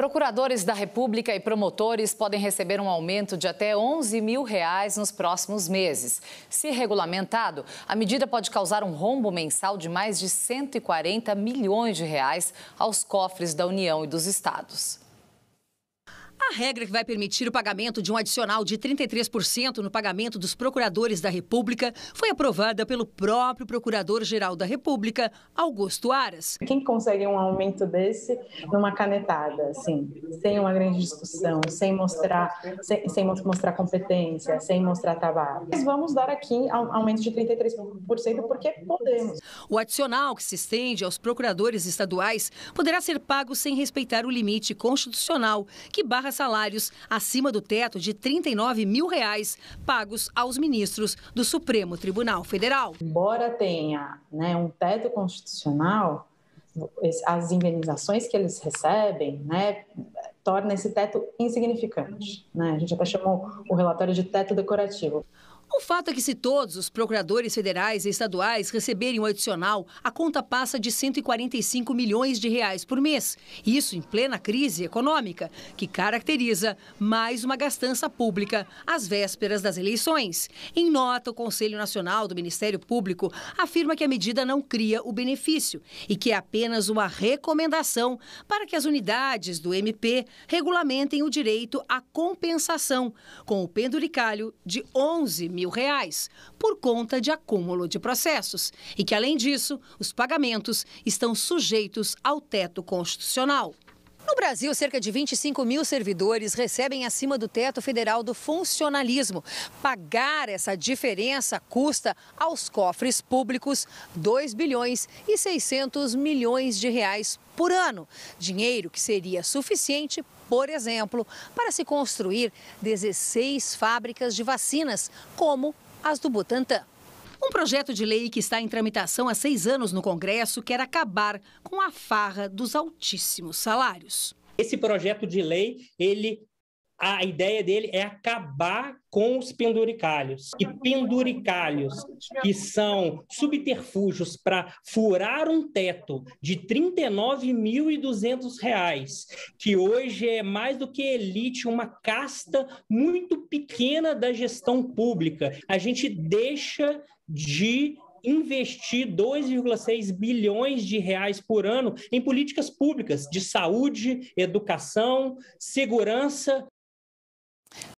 Procuradores da República e promotores podem receber um aumento de até 11 mil reais nos próximos meses. Se regulamentado, a medida pode causar um rombo mensal de mais de 140 milhões de reais aos cofres da União e dos estados. A regra que vai permitir o pagamento de um adicional de 33% no pagamento dos procuradores da República foi aprovada pelo próprio Procurador-Geral da República, Augusto Aras. Quem consegue um aumento desse numa canetada, assim, sem uma grande discussão, sem mostrar, sem, sem mostrar competência, sem mostrar trabalho? Nós vamos dar aqui aumento de 33% porque podemos. O adicional que se estende aos procuradores estaduais poderá ser pago sem respeitar o limite constitucional que barra salários acima do teto de 39 mil reais pagos aos ministros do Supremo Tribunal Federal. Embora tenha né, um teto constitucional, as indenizações que eles recebem, né, torna esse teto insignificante. Né? A gente até chamou o relatório de teto decorativo. O fato é que se todos os procuradores federais e estaduais receberem o adicional, a conta passa de 145 milhões de reais por mês. Isso em plena crise econômica, que caracteriza mais uma gastança pública às vésperas das eleições. Em nota, o Conselho Nacional do Ministério Público afirma que a medida não cria o benefício e que é apenas uma recomendação para que as unidades do MP regulamentem o direito à compensação, com o penduricalho de 11 milhões mil reais, por conta de acúmulo de processos, e que, além disso, os pagamentos estão sujeitos ao teto constitucional. No Brasil, cerca de 25 mil servidores recebem acima do teto federal do funcionalismo. Pagar essa diferença custa aos cofres públicos 2 bilhões e 600 milhões de reais por ano. Dinheiro que seria suficiente, por exemplo, para se construir 16 fábricas de vacinas, como as do Butantan. Um projeto de lei que está em tramitação há seis anos no Congresso quer acabar com a farra dos altíssimos salários. Esse projeto de lei, ele a ideia dele é acabar com os penduricalhos. E penduricalhos, que são subterfúgios para furar um teto de R$ 39.200, que hoje é mais do que elite, uma casta muito pequena da gestão pública. A gente deixa de investir 2,6 bilhões de reais por ano em políticas públicas de saúde, educação, segurança